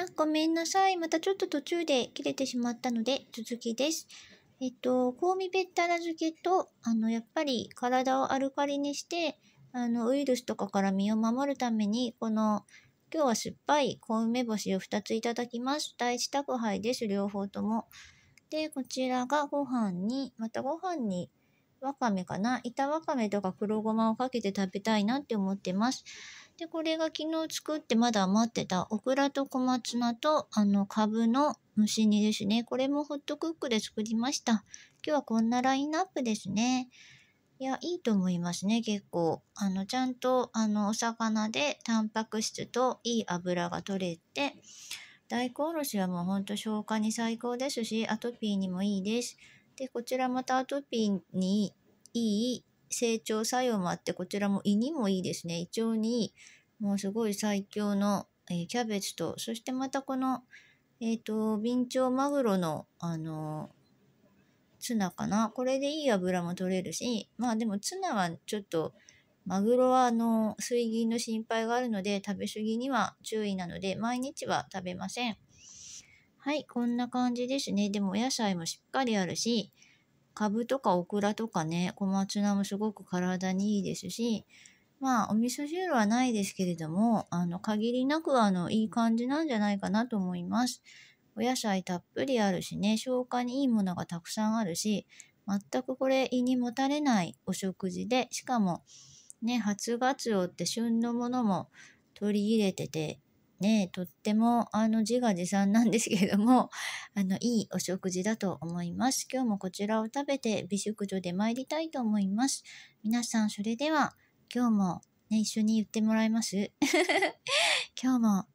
あ、ごめんなさい。またちょっと途中で切れてしまったので、続きです。えっと、香味べったら漬けと、あの、やっぱり体をアルカリにして、あの、ウイルスとかから身を守るために、この、今日は酸っぱい小梅干しを2ついただきます。第1宅配です。両方とも。で、こちらがご飯に、またご飯にわかめかな。板わかめとか黒ごまをかけて食べたいなって思ってます。で、これが昨日作ってまだ余ってたオクラと小松菜とあのカブの蒸し煮ですね。これもホットクックで作りました。今日はこんなラインナップですね。いや、いいと思いますね、結構。あの、ちゃんと、あの、お魚で、タンパク質といい油が取れて、大根おろしはもうほんと消化に最高ですし、アトピーにもいいです。で、こちらまたアトピーにいい成長作用もあって、こちらも胃にもいいですね。胃腸にもうすごい最強の、えー、キャベツと、そしてまたこの、えっ、ー、と、ビンチョウマグロの、あのー、ツナかな。これでいい油も取れるし、まあでもツナはちょっと、マグロはあの水銀の心配があるので食べ過ぎには注意なので毎日は食べません。はい、こんな感じですね。でもお野菜もしっかりあるし、株とかオクラとかね、小松菜もすごく体にいいですし、まあ、お味噌汁はないですけれども、あの、限りなく、あの、いい感じなんじゃないかなと思います。お野菜たっぷりあるしね、消化にいいものがたくさんあるし、全くこれ胃にもたれないお食事で、しかも、ね、初ガツオって旬のものも取り入れててねとってもあの自画自賛なんですけれども あのいいお食事だと思います今日もこちらを食べて美食女で参りたいと思います皆さんそれでは今日もね一緒に言ってもらいます 今日も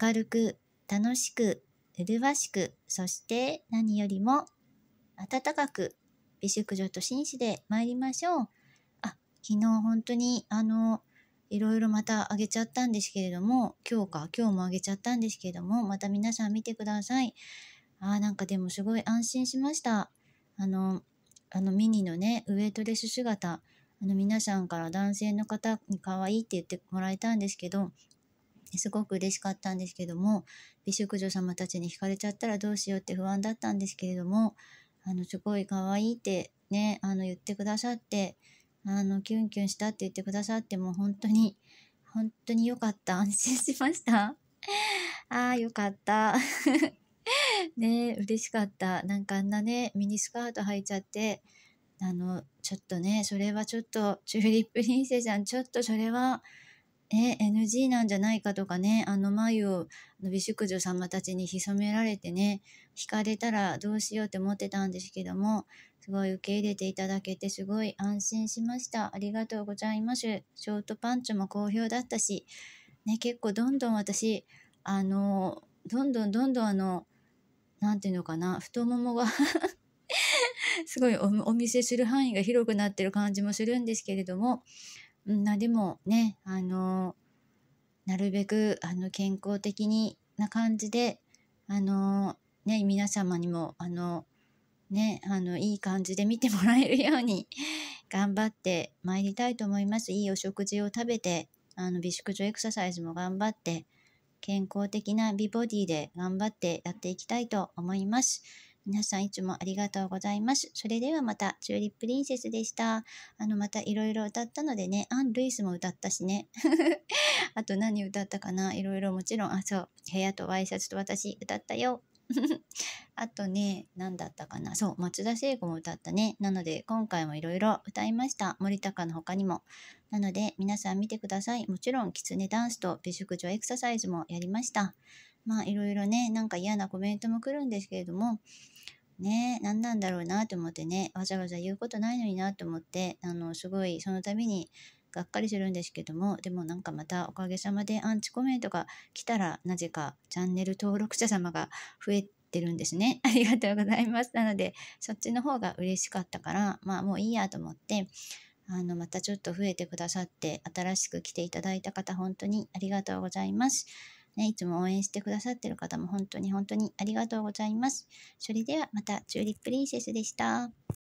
明るく楽しく麗しくそして何よりも温かく美食女と紳士で参りましょうあ昨日本当にあのいろいろまたあげちゃったんですけれども、今日か、今日もあげちゃったんですけれども、また皆さん見てください。あーなんかでもすごい安心しました。あの、あのミニのね、ウエイトレス姿、あの皆さんから男性の方に可愛いって言ってもらえたんですけど、すごく嬉しかったんですけども、美食女様たちに惹かれちゃったらどうしようって不安だったんですけれども、あの、すごい可愛いってね、あの、言ってくださって、あの、キュンキュンしたって言ってくださっても、本当に、本当に良かった。安心しました。ああ、よかった。ね嬉しかった。なんかあんなね、ミニスカート履いちゃって、あの、ちょっとね、それはちょっと、チューリップリンセさん、ちょっとそれは、え、NG なんじゃないかとかね、あの眉を美宿女様たちに潜められてね、惹かれたらどうしようって思ってたんですけども、すごい受け入れていただけてすごい安心しました。ありがとうございます。ショートパンツも好評だったし、ね、結構どんどん私、あの、どんどんどんどんあの、なんていうのかな、太ももが すごいお見せする範囲が広くなってる感じもするんですけれども、んん、でもね、あの、なるべくあの健康的にな感じで、あの、ね、皆様にも、あの、ね、あの、いい感じで見てもらえるように 頑張って参りたいと思います。いいお食事を食べて、あの、美宿女エクササイズも頑張って、健康的な美ボディで頑張ってやっていきたいと思います。皆さんいつもありがとうございます。それではまた、チューリップリンセスでした。あの、またいろいろ歌ったのでね、アン・ルイスも歌ったしね。あと何歌ったかないろいろもちろん、あ、そう、部屋とワイシャツと私歌ったよ。あとね、何だったかな。そう、松田聖子も歌ったね。なので、今回もいろいろ歌いました。森高の他にも。なので、皆さん見てください。もちろん、きつねダンスと美食女エクササイズもやりました。まあ、いろいろね、なんか嫌なコメントも来るんですけれども、ね、何なんだろうなと思ってね、わざわざ言うことないのになと思って、あの、すごい、その度に、がっかりするんですけどもでもなんかまたおかげさまでアンチコメントが来たらなぜかチャンネル登録者様が増えてるんですね。ありがとうございます。なので、そっちの方が嬉しかったから、まあもういいやと思って、あの、またちょっと増えてくださって、新しく来ていただいた方、本当にありがとうございます。ね、いつも応援してくださってる方も本当に本当にありがとうございます。それではまた、チューリップリンセスでした。